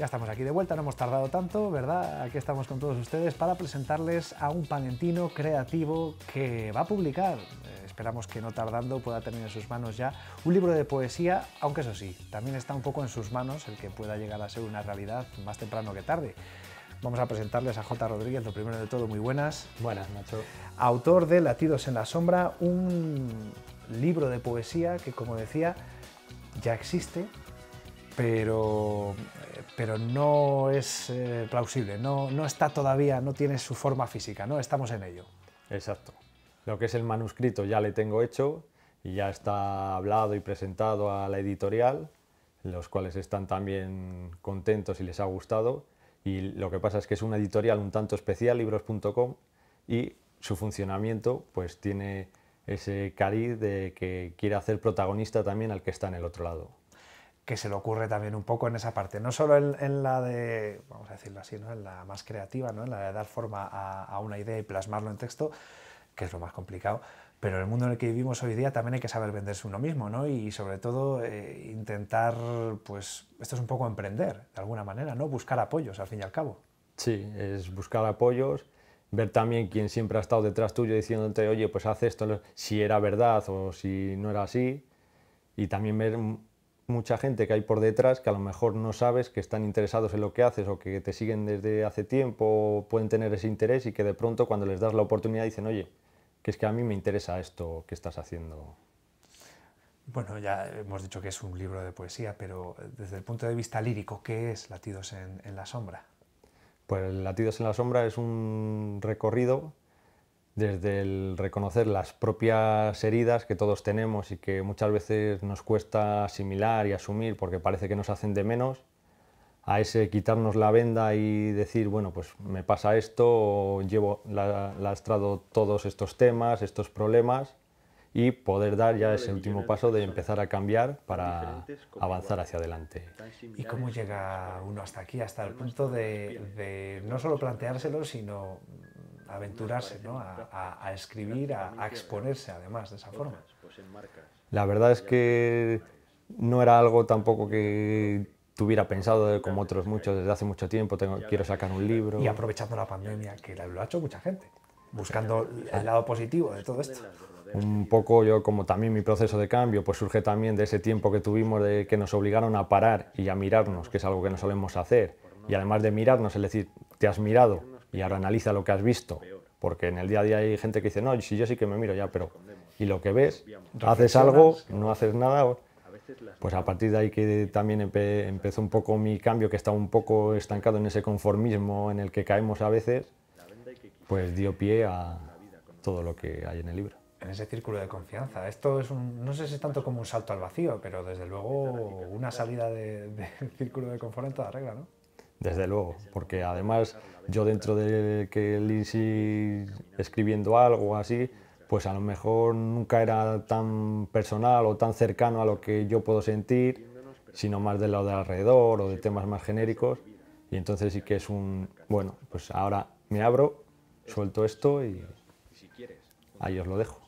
Ya estamos aquí de vuelta, no hemos tardado tanto, ¿verdad? Aquí estamos con todos ustedes para presentarles a un palentino creativo que va a publicar, eh, esperamos que no tardando pueda tener en sus manos ya un libro de poesía, aunque eso sí, también está un poco en sus manos el que pueda llegar a ser una realidad más temprano que tarde. Vamos a presentarles a J. Rodríguez, lo primero de todo, muy buenas. Buenas, Nacho. Autor de Latidos en la Sombra, un libro de poesía que, como decía, ya existe, pero pero no es eh, plausible, no, está todavía, no tiene su forma física, ¿no? Estamos en ello. Exacto. Lo que es el manuscrito ya le tengo hecho y ya está hablado y presentado a la editorial, los cuales están también contentos y les ha gustado. Y lo que pasa es que es una editorial un tanto especial, libros.com, y su funcionamiento pues tiene ese cariz de que quiere hacer protagonista también al que está en el otro lado que se le ocurre también un poco en esa parte, no solo en, la de, vamos a decirlo así, ¿no? en la más creativa, ¿no? en la de dar forma a, una idea y plasmarlo en texto, que es lo más complicado, pero en el mundo en el que vivimos hoy día también hay que saber venderse uno mismo, ¿no? y sobre todo eh, intentar, pues, esto es un poco emprender, de alguna manera, ¿no? buscar apoyos, al fin y al cabo. Sí, es buscar apoyos, ver también quién siempre ha estado detrás tuyo diciéndote, oye, pues haz esto, si era verdad o si no era así, y también ver mucha gente que hay por detrás que a lo mejor no sabes que están interesados en lo que haces o que te siguen desde hace tiempo pueden tener ese interés y que de pronto cuando les das la oportunidad dicen, oye, que es que a mí me interesa esto que estás haciendo. Bueno, ya hemos dicho que es un libro de poesía, pero eh, desde el punto de vista lírico, ¿qué es Latidos en, en la Sombra? Pues Latidos en la Sombra es un recorrido desde el reconocer las propias heridas que todos tenemos y que muchas veces nos cuesta asimilar y asumir porque parece que nos hacen de menos, a ese quitarnos la venda y decir, bueno, pues me pasa esto, llevo lastrado todos estos temas, estos problemas, y poder dar ya ese último paso de empezar a cambiar para avanzar hacia adelante. ¿Y cómo llega uno hasta aquí, hasta el punto de, de no solo planteárselo, sino aventurarse, a, escribir, a, exponerse además de esa forma. Pues, la verdad es que no era algo tampoco que tuviera pensado como otros muchos desde hace mucho tiempo, tengo, quiero sacar un libro. Y aprovechando la pandemia, que lo ha hecho mucha gente, buscando el lado positivo de todo esto un poco yo como también mi proceso de cambio pues surge también de ese tiempo que tuvimos de que nos obligaron a parar y a mirarnos que es algo que no solemos hacer y además de mirarnos es decir te has mirado y ahora analiza lo que has visto. Porque en el día a día hay gente que dice, no, si yo sí que me miro ya, pero... Y lo que ves, haces algo, no haces nada. Pues a partir de ahí que también empezó un poco mi cambio, que estaba un poco estancado en ese conformismo en el que caemos a veces, pues dio pie a todo lo que hay en el libro en ese círculo de confianza. Esto es un, no sé si es tanto como un salto al vacío, pero desde luego una salida del de círculo de confort en toda regla, ¿no? Desde luego, porque además yo dentro de que Lindsay escribiendo algo así, pues a lo mejor nunca era tan personal o tan cercano a lo que yo puedo sentir, sino más de lo de alrededor o de temas más genéricos. Y entonces sí que es un, bueno, pues ahora me abro, suelto esto y ahí os lo dejo.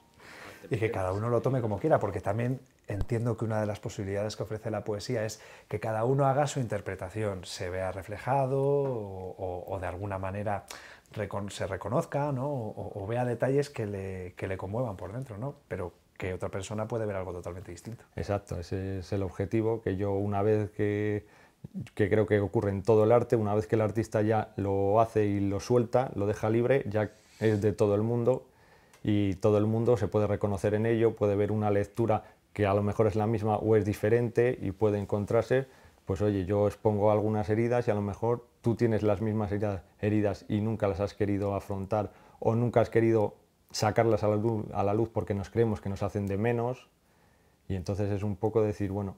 Y que cada uno lo tome como quiera, porque también entiendo que una de las posibilidades que ofrece la poesía es que cada uno haga su interpretación, se vea reflejado o, de alguna manera se reconozca ¿no? o, vea detalles que le, conmuevan por dentro, ¿no? pero que otra persona puede ver algo totalmente distinto. Exacto, ese es el objetivo que yo una vez que que creo que ocurre en todo el arte, una vez que el artista ya lo hace y lo suelta, lo deja libre, ya es de todo el mundo y todo el mundo se puede reconocer en ello, puede ver una lectura que a lo mejor es la misma o es diferente y puede encontrarse, pues oye, yo expongo algunas heridas y a lo mejor tú tienes las mismas heridas, y nunca las has querido afrontar o nunca has querido sacarlas luz, a la luz porque nos creemos que nos hacen de menos. Y entonces es un poco decir, bueno,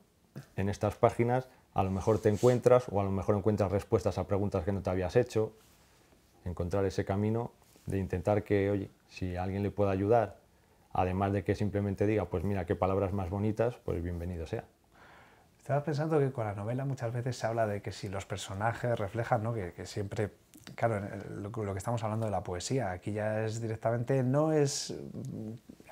en estas páginas a lo mejor te encuentras o a lo mejor encuentras respuestas a preguntas que no te habías hecho, encontrar ese camino de intentar que, oye, si alguien le puede ayudar además de que simplemente diga, pues mira, qué palabras más bonitas, pues bienvenido sea. Estaba pensando que con la novela muchas veces se habla de que si los personajes reflejan, que, siempre, claro, lo, que estamos hablando de la poesía, aquí ya es directamente, no es,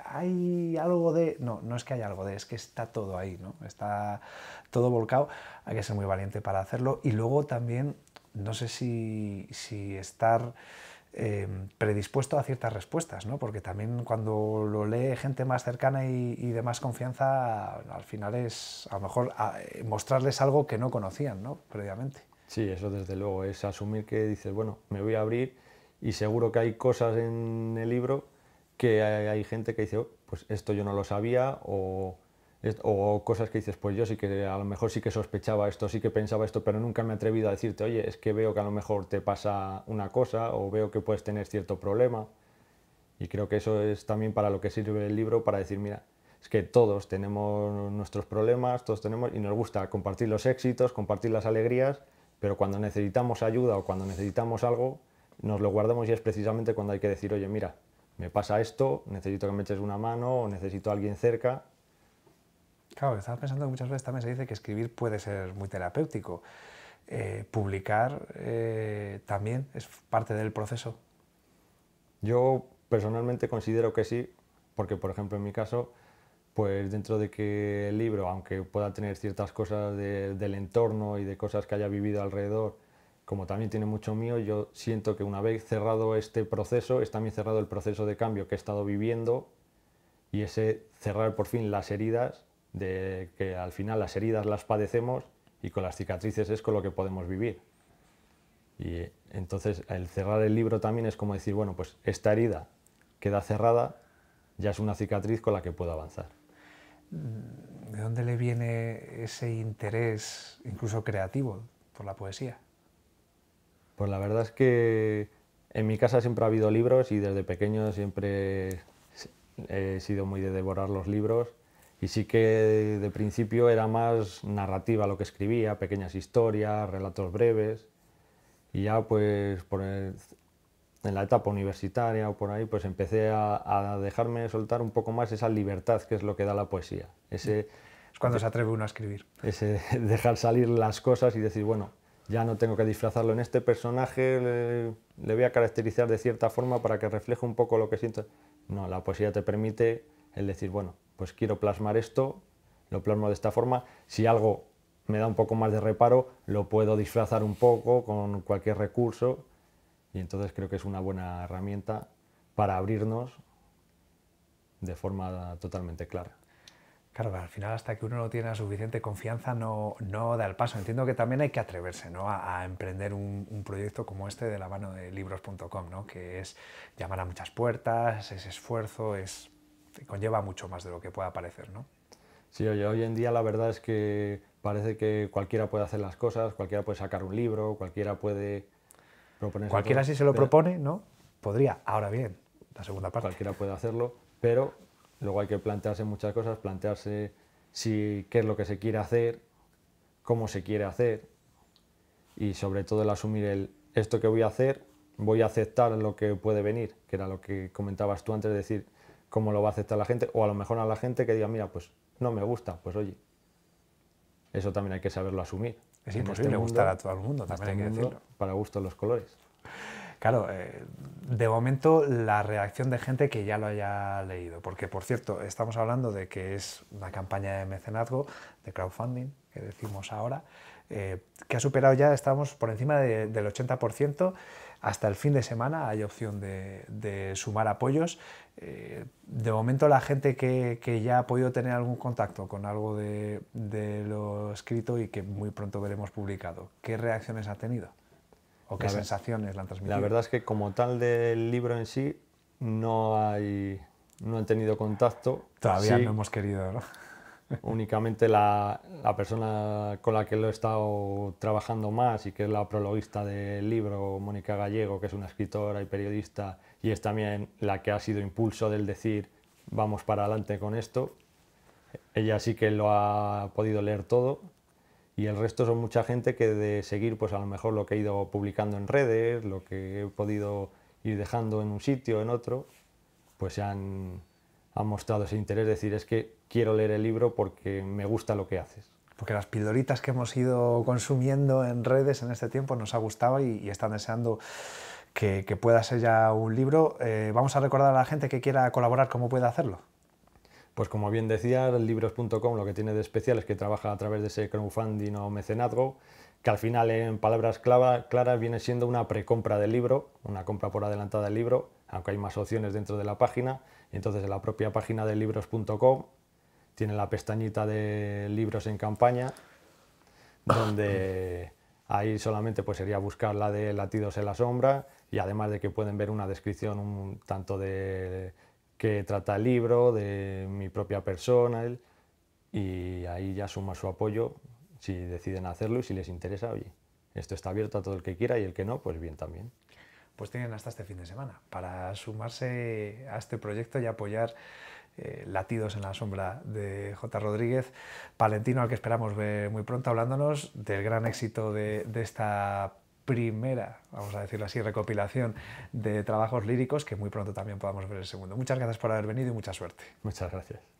hay algo de, no, no es que haya algo de, es que está todo ahí, ¿no? está todo volcado, hay que ser muy valiente para hacerlo y luego también, no sé si, si estar Em, predispuesto a ciertas respuestas, ¿no? porque también cuando lo lee gente más cercana y, de más confianza, al final es a lo mejor eh, mostrarles algo que no conocían ¿no? previamente. Sí, eso desde luego, es asumir que dices, bueno, me voy a abrir y seguro que hay cosas en el libro que hay, gente que dice, oh, pues esto yo no lo sabía o o cosas que dices, pues yo sí que a lo mejor sí que sospechaba esto, sí que pensaba esto, pero nunca me he atrevido a decirte, oye, es que veo que a lo mejor te pasa una cosa o veo que puedes tener cierto problema. Y creo que eso es también para lo que sirve el libro, para decir, mira, es que todos tenemos nuestros problemas, todos tenemos, y nos gusta compartir los éxitos, compartir las alegrías, pero cuando necesitamos ayuda o cuando necesitamos algo, nos lo guardamos y es precisamente cuando hay que decir, oye, mira, me pasa esto, necesito que me eches una mano o necesito a alguien cerca Claro, estaba pensando que muchas veces también se dice que escribir puede ser muy terapéutico. Eh, publicar eh, también es parte del proceso. Yo personalmente considero que sí, porque por ejemplo en mi caso, pues dentro de que el libro, aunque pueda tener ciertas cosas del entorno y de cosas que haya vivido alrededor, como también tiene mucho mío, yo siento que una vez cerrado este proceso, está también cerrado el proceso de cambio que he estado viviendo y ese cerrar por fin las heridas de que al final las heridas las padecemos y con las cicatrices es con lo que podemos vivir. Y entonces el cerrar el libro también es como decir, bueno, pues esta herida queda cerrada, ya es una cicatriz con la que puedo avanzar. ¿De dónde le viene ese interés, incluso creativo, por la poesía? Pues la verdad es que en mi casa siempre ha habido libros y desde pequeño siempre he sido muy de devorar los libros y sí que de principio era más narrativa lo que escribía, pequeñas historias, relatos breves. Y ya pues en la etapa universitaria o por ahí, pues empecé a, dejarme soltar un poco más esa libertad que es lo que da la poesía. Ese, es cuando se atreve uno a escribir. Ese dejar salir las cosas y decir, bueno, ya no tengo que disfrazarlo en este personaje, le voy a caracterizar de cierta forma para que refleje un poco lo que siento. No, la poesía te permite el decir, bueno, pues quiero plasmar esto, lo plasmo de esta forma. Si algo me da un poco más de reparo, lo puedo disfrazar un poco con cualquier recurso y entonces creo que es una buena herramienta para abrirnos de forma totalmente clara. Claro, al final hasta que uno no tiene suficiente confianza no, no da el paso. Entiendo que también hay que atreverse ¿no? a, emprender un, proyecto como este de la mano de libros.com, ¿no? que es llamar a muchas puertas, es esfuerzo, es conlleva mucho más de lo que pueda parecer, ¿no? Sí, oye, hoy en día la verdad es que parece que cualquiera puede hacer las cosas, cualquiera puede sacar un libro, cualquiera puede proponer... Cualquiera si se lo propone, ¿no? Podría. Ahora bien, la segunda parte. Cualquiera puede hacerlo, pero luego hay que plantearse muchas cosas, plantearse si qué es lo que se quiere hacer, cómo se quiere hacer y sobre todo el asumir el esto que voy a hacer, voy a aceptar lo que puede venir, que era lo que comentabas tú antes de decir, cómo lo va a aceptar la gente, o a lo mejor a la gente que diga, mira, pues no me gusta, pues oye, eso también hay que saberlo asumir. Es imposible este gustar a todo el mundo, también hay este que decirlo. Para gusto los colores. Claro, eh, de momento la reacción de gente que ya lo haya leído, porque por cierto, estamos hablando de que es una campaña de mecenazgo, de crowdfunding, que decimos ahora, eh, que ha superado ya, estamos por encima del 80% hasta el fin de semana hay opción de, sumar apoyos. Eh, de momento la gente que, ya ha podido tener algún contacto con algo de, lo escrito y que muy pronto veremos publicado, ¿qué reacciones ha tenido? ¿O qué sensaciones la han transmitido? La verdad es que como tal del libro en sí no hay... No han tenido contacto. Todavía no hemos querido, ¿no? únicamente la, la, persona con la que lo he estado trabajando más y que es la prologuista del libro, Mónica Gallego, que es una escritora y periodista, y es también la que ha sido impulso del decir vamos para adelante con esto. Ella sí que lo ha podido leer todo y el resto son mucha gente que de seguir pues a lo mejor lo que he ido publicando en redes, lo que he podido ir dejando en un sitio, en otro, pues se han, ha mostrado ese interés, decir, es que quiero leer el libro porque me gusta lo que haces. Porque las pildoritas que hemos ido consumiendo en redes en este tiempo nos ha gustado y, están deseando que, pueda ser ya un libro. Eh, vamos a recordar a la gente que quiera colaborar cómo puede hacerlo. Pues como bien decía, libros.com lo que tiene de especial es que trabaja a través de ese crowdfunding o mecenazgo, que al final en palabras claras viene siendo una precompra del libro, una compra por adelantada del libro, aunque hay más opciones dentro de la página, entonces, en la propia página de libros.com tiene la pestañita de libros en campaña, donde ahí solamente pues, sería buscar la de Latidos en la Sombra y además de que pueden ver una descripción un tanto de qué trata el libro, de mi propia persona, y ahí ya suma su apoyo si deciden hacerlo y si les interesa, oye, esto está abierto a todo el que quiera y el que no, pues bien también pues tienen hasta este fin de semana para sumarse a este proyecto y apoyar eh, Latidos en la Sombra de J. Rodríguez, Palentino, al que esperamos ver muy pronto, hablándonos del gran éxito de, de esta primera, vamos a decirlo así, recopilación de trabajos líricos que muy pronto también podamos ver el segundo. Muchas gracias por haber venido y mucha suerte. Muchas gracias.